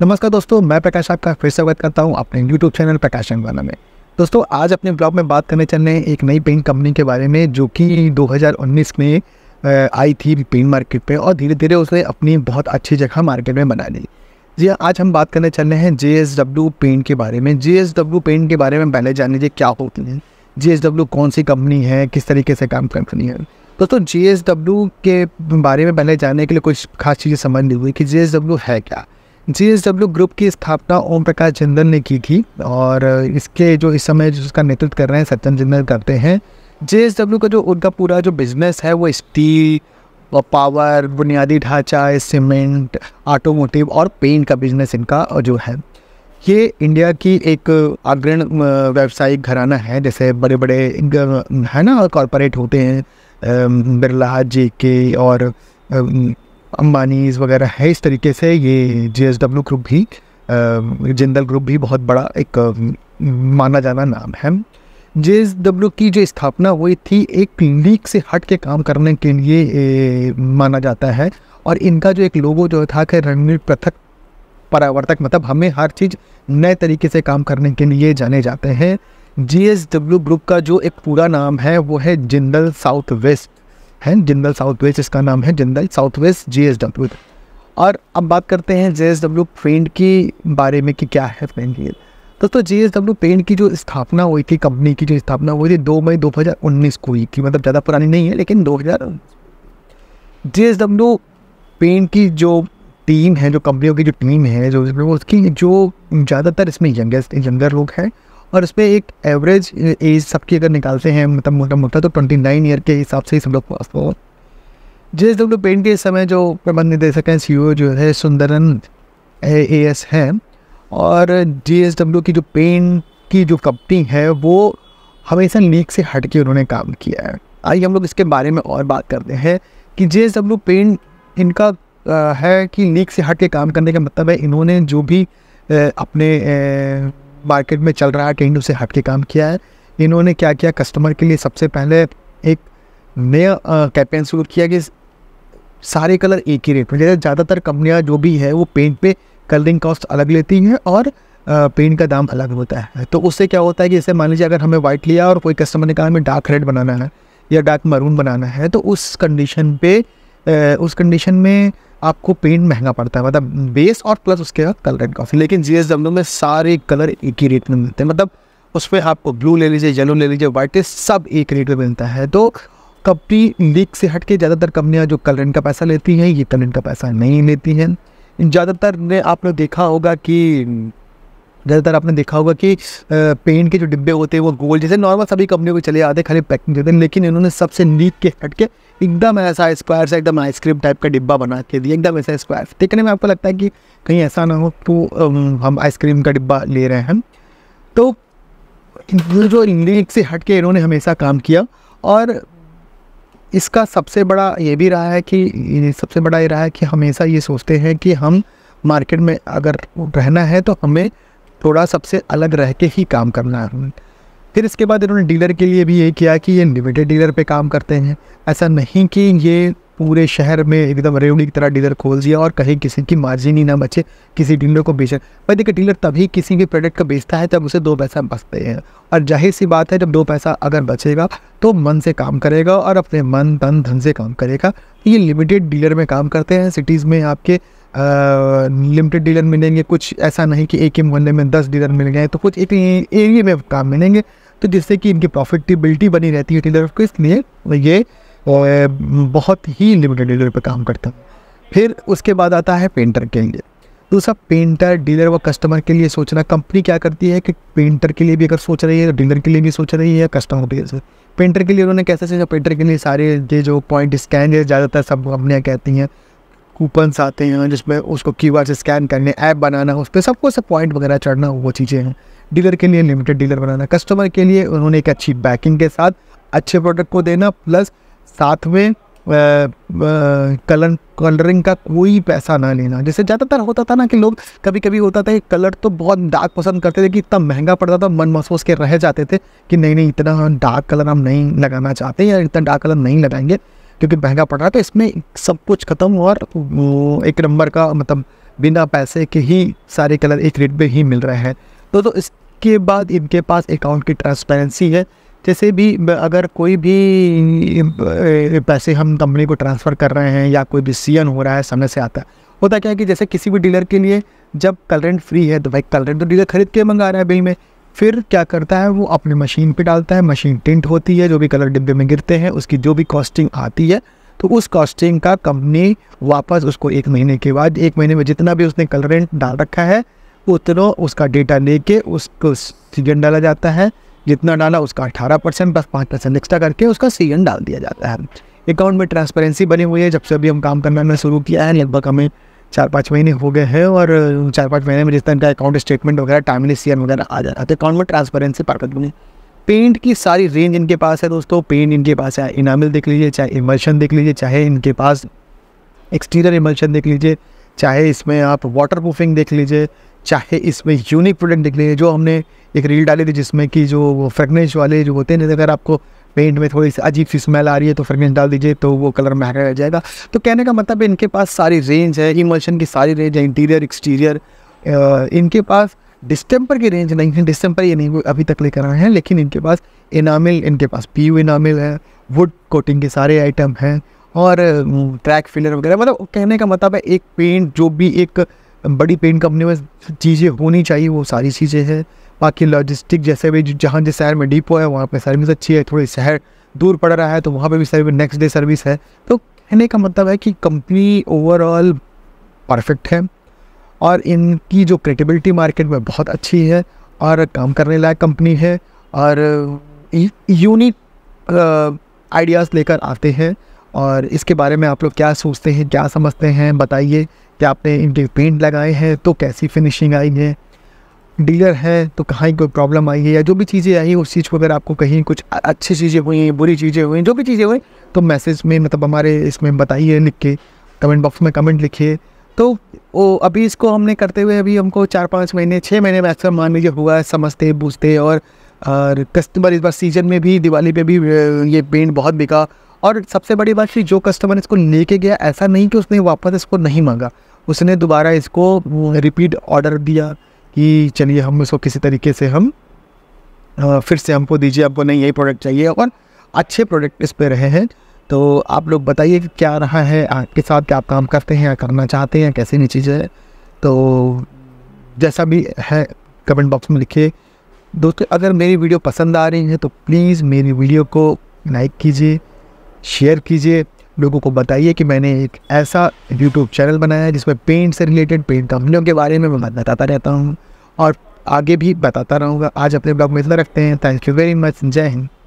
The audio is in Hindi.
नमस्कार दोस्तों मैं प्रकाश आपका फिर स्वागत करता हूं अपने YouTube चैनल प्रकाश अंगवाना में दोस्तों आज अपने ब्लॉग में बात करने चल रहे हैं एक नई पेंट कंपनी के बारे में जो कि 2019 में आई थी पेंट मार्केट पे और धीरे धीरे उसने अपनी बहुत अच्छी जगह मार्केट में बना ली जी हाँ, आज हम बात करने चल रहे हैं जे पेंट के बारे में जे पेंट के बारे में पहले जान लीजिए क्या होती है जे कौन सी कंपनी है किस तरीके से काम करनी है दोस्तों जे के बारे में पहले जानने के लिए कुछ खास चीज़ें समझ नहीं हुई कि जे है क्या जे ग्रुप की स्थापना ओम प्रकाश जिंदल ने की थी और इसके जो इस समय उसका नेतृत्व कर रहे हैं सत्यन जिंदल करते हैं जे का जो उनका पूरा जो बिजनेस है वो स्टील और पावर बुनियादी ढांचा सीमेंट ऑटोमोटिव और पेंट का बिजनेस इनका जो है ये इंडिया की एक अग्रण व्यावसायिक घराना है जैसे बड़े बड़े है ना कॉरपोरेट होते हैं बिरला जे के और अम्बानीज वगैरह है इस तरीके से ये जे ग्रुप भी जिंदल ग्रुप भी बहुत बड़ा एक माना जाना नाम है जे की जो स्थापना हुई थी एक लीक से हट के काम करने के लिए माना जाता है और इनका जो एक लोगो जो था कि रणनीति पृथक परावर्तक मतलब हमें हर चीज़ नए तरीके से काम करने के लिए जाने जाते हैं डब्ल्यू ग्रुप का जो एक पूरा नाम है वो है जिंदल साउथ वेस्ट है जिंदल साउथ वेस्ट इसका नाम है जिंदल साउथ वेस्ट जी और अब बात करते हैं जे एस डब्ल्यू पेंट की बारे में कि क्या है पेंट की दोस्तों जे एस डब्ल्यू पेंट की जो स्थापना हुई थी कंपनी की जो स्थापना हुई थी दो मई दो हज़ार उन्नीस को हुई थी मतलब ज़्यादा पुरानी नहीं है लेकिन दो हज़ार जे एस डब्ल्यू पेंट की जो टीम है जो कंपनियों की जो टीम है जो वो उसकी जो ज़्यादातर इसमें यंगेस्ट यंगर लोग हैं और इसमें एक एवरेज एज सबकी अगर निकालते हैं मतलब मोटा मोटा तो ट्वेंटी नाइन ईयर के हिसाब से ही सब लोग पास हो जे एस डब्ल्यू पेंट के समय जो प्रबंध निदेशक हैं सी e जो है सुंदरन ए एस है और जे एस डब्ल्यू की जो पेंट की जो कंपनी है वो हमेशा लीक से हट के उन्होंने काम किया है आइए हम लोग इसके बारे में और बात करते हैं कि जे एस डब्ल्यू पेंट इनका है कि लीक से हट के काम करने का मतलब है इन्होंने जो भी अपने मार्केट में चल रहा है ट्रेंड उसे हट के काम किया है इन्होंने क्या किया कस्टमर के लिए सबसे पहले एक नया कैंपेन शुरू किया कि सारे कलर एक ही रेट में जैसे ज़्यादातर कंपनियाँ जो भी है वो पेंट पे कलरिंग कॉस्ट अलग लेती हैं और पेंट का दाम अलग होता है तो उससे क्या होता है कि जैसे मान लीजिए अगर हमें वाइट लिया और कोई कस्टमर ने कहा हमें डार्क रेड बनाना है या डार्क मरून बनाना है तो उस कंडीशन पर उस कंडीशन में आपको पेंट महंगा पड़ता है मतलब बेस और प्लस उसके बाद कलर एंड कॉफी लेकिन जी में सारे कलर एक ही रेट में मिलते हैं मतलब उस पर आपको ब्लू ले लीजिए येलो ले लीजिए व्हाइट सब एक रेट में मिलता है तो कंपनी लीक से हट के ज़्यादातर कंपनियाँ जो कलर का पैसा लेती हैं ये कलर का पैसा नहीं लेती हैं ज़्यादातर ने आपने देखा होगा कि ज़्यादातर आपने देखा होगा कि पेंट के जो डिब्बे होते हैं वो गोल जैसे नॉर्मल सभी कंपनियों के चले आते खाली पैकिंग देते हैं लेकिन इन्होंने सबसे नीक के हट के एकदम ऐसा स्क्वायर सा एकदम आइसक्रीम टाइप का डिब्बा बना के दिया एकदम ऐसा स्क्वायर देखने में आपको लगता है कि कहीं ऐसा ना हो तो हम आइसक्रीम का डिब्बा ले रहे हैं तो जो लीक से हट के इन्होंने हमेशा काम किया और इसका सबसे बड़ा ये भी रहा है कि सबसे बड़ा ये रहा है कि हमेशा ये सोचते हैं कि हम मार्केट में अगर रहना है तो हमें थोड़ा सबसे अलग रह के ही काम करना है फिर इसके बाद इन्होंने डीलर के लिए भी ये किया कि ये लिमिटेड डीलर पे काम करते हैं ऐसा नहीं कि ये पूरे शहर में एकदम रेवड़ी की तरह डीलर खोल दिया और कहीं किसी की मार्जिन ही ना बचे किसी डीलर को बेचे भाई देखिए डीलर तभी किसी भी प्रोडक्ट का बेचता है तब उसे दो पैसा बचते हैं और जाहिर सी बात है जब दो पैसा अगर बचेगा तो मन से काम करेगा और अपने मन धन धन से काम करेगा ये लिमिटेड डीलर में काम करते हैं सिटीज़ में आपके लिमिटेड डीलर मिलेंगे कुछ ऐसा नहीं कि एक ही मोहल्ले में दस डीलर मिल गए तो कुछ एक एरिए में काम मिलेंगे तो जिससे कि इनकी प्रॉफिटेबिलिटी बनी रहती है डीलर को इसलिए ये बहुत ही लिमिटेड डीलर पर काम करता है फिर उसके बाद आता है पेंटर के लिए दूसरा पेंटर डीलर व कस्टमर के लिए सोचना कंपनी क्या करती है कि पेंटर के लिए भी अगर सोच रही है तो डीलर के लिए भी सोच रही है या कस्टमर के लिए पेंटर के लिए उन्होंने कैसे सोचा पेंटर के लिए सारे ये जो पॉइंट स्कैन ज़्यादातर सब कंपनियाँ कहती हैं कूपन्स आते हैं जिसमें उसको क्यू से स्कैन करने ऐप बनाना उस पर सबको सब पॉइंट वगैरह चढ़ना वो चीज़ें हैं डीलर के लिए लिमिटेड डीलर बनाना कस्टमर के लिए उन्होंने एक अच्छी बैकिंग के साथ अच्छे प्रोडक्ट को देना प्लस साथ में कलर कलरिंग का कोई पैसा ना लेना जैसे ज़्यादातर होता था ना कि लोग कभी कभी होता था कि कलर तो बहुत डार्क पसंद करते थे कि इतना महंगा पड़ता था मन महसूस के रह जाते थे कि नहीं नहीं इतना डार्क कलर हम नहीं लगाना चाहते या इतना डार्क कलर नहीं लगाएंगे क्योंकि महंगा पड़ रहा है तो इसमें सब कुछ ख़त्म हुआ और एक नंबर का मतलब बिना पैसे के ही सारे कलर एक रेट में ही मिल रहे हैं तो तो इसके बाद इनके पास अकाउंट की ट्रांसपेरेंसी है जैसे भी अगर कोई भी पैसे हम कंपनी को ट्रांसफ़र कर रहे हैं या कोई भी सी हो रहा है समय से आता है होता क्या है कि जैसे किसी भी डीलर के लिए जब कलरेंट फ्री है तो भाई कलरेंट तो डीलर खरीद के मंगा रहा है बिल में फिर क्या करता है वो अपने मशीन पे डालता है मशीन टिंट होती है जो भी कलर डिब्बे में गिरते हैं उसकी जो भी कॉस्टिंग आती है तो उस कॉस्टिंग का कंपनी वापस उसको एक महीने के बाद एक महीने में जितना भी उसने कलरेंट डाल रखा है उतना उसका डेटा लेके उसको सीजन डाला जाता है जितना डाला उसका अठारह परसेंट बस पाँच परसेंट एक्स्ट्रा करके उसका सीजन डाल दिया जाता है अकाउंट में ट्रांसपेरेंसी बनी हुई है जब से अभी हम काम करना शुरू किया है लगभग हमें चार पाँच महीने हो गए हैं और चार पाँच महीने में जिस तरह इनका अकाउंट स्टेटमेंट वगैरह टाइमली सीएम वगैरह आ जा रहा था अकाउंट में ट्रांसपेरेंसी पार्टनर बने पेंट की सारी रेंज इनके पास है दोस्तों पेंट इनके पास है इनामिल देख लीजिए चाहे इमल्शन देख लीजिए चाहे इनके पास एक्सटीरियर इमल्शन देख लीजिए चाहे इसमें आप वाटर प्रूफिंग देख लीजिए चाहे इसमें यूनिक प्रोडक्ट देख लीजिए जो हमने एक रील डाली थी जिसमें कि जो फ्रेगनेंस वाले जो होते हैं अगर आपको पेंट में थोड़ी सी अजीब सी स्मेल आ रही है तो फ्रेगरेंस डाल दीजिए तो वो कलर महंगा रह जाएगा तो कहने का मतलब इनके पास सारी रेंज है इमोशन की सारी रेंज है इंटीरियर एक्सटीरियर इनके पास डिस्टेम्पर की रेंज नहीं है डिस्टेम्पर ये नहीं अभी तक लेकर आए हैं लेकिन इनके पास इनामिल इनके पास पी यू इनामिल है वुड कोटिंग के सारे आइटम हैं और ट्रैक फिलर वगैरह मतलब कहने का मतलब है एक पेंट जो भी एक बड़ी पेंट कंपनी में चीज़ें होनी चाहिए वो सारी चीज़ें हैं बाकी लॉजिस्टिक जैसे भी जहाँ जिस शहर में डिपो है वहाँ पर सर्विस अच्छी है थोड़ी शहर दूर पड़ रहा है तो वहाँ पर भी सर्विस नेक्स्ट डे सर्विस है तो कहने का मतलब है कि कंपनी ओवरऑल परफेक्ट है और इनकी जो क्रेडिबिलिटी मार्केट में बहुत अच्छी है और काम करने लायक कंपनी है और यूनिक आइडियाज़ लेकर आते हैं और इसके बारे में आप लोग क्या सोचते हैं क्या समझते हैं बताइए कि आपने इनके पेंट लगाए हैं तो कैसी फिनिशिंग आई है डीलर हैं तो कहाँ कोई प्रॉब्लम आई है या जो भी चीज़ें आई उस चीज़ को अगर आपको कहीं कुछ अच्छी चीज़ें हुई हैं बुरी चीज़ें हुई जो भी चीज़ें हुई तो मैसेज में मतलब हमारे इसमें बताइए लिख के कमेंट बॉक्स में कमेंट लिखिए तो वो अभी इसको हमने करते हुए अभी हमको चार पाँच महीने छः महीने अक्सर मान लीजिए हुआ है समझते बूझते और, और कस्टमर इस बार सीजन में भी दिवाली पे भी ये पेंट बहुत बिका और सबसे बड़ी बात थी जो कस्टमर इसको लेके गया ऐसा नहीं कि उसने वापस इसको नहीं मांगा उसने दोबारा इसको रिपीट ऑर्डर दिया कि चलिए हम उसको किसी तरीके से हम आ, फिर से हमको दीजिए आपको नहीं यही प्रोडक्ट चाहिए और अच्छे प्रोडक्ट इस पर रहे हैं तो आप लोग बताइए कि क्या रहा है आपके साथ क्या आप काम करते हैं या करना चाहते हैं कैसी नहीं चीज़ें तो जैसा भी है कमेंट बॉक्स में लिखिए दोस्तों अगर मेरी वीडियो पसंद आ रही है तो प्लीज़ मेरी वीडियो को लाइक कीजिए शेयर कीजिए लोगों को बताइए कि मैंने एक ऐसा यूट्यूब चैनल बनाया है जिसमें पेंट से रिलेटेड पेंट कंपनियों के बारे में मैं बताता रहता हूँ और आगे भी बताता रहूँगा आज अपने ब्लॉग में इतना रखते हैं थैंक यू वेरी मच जय हिंद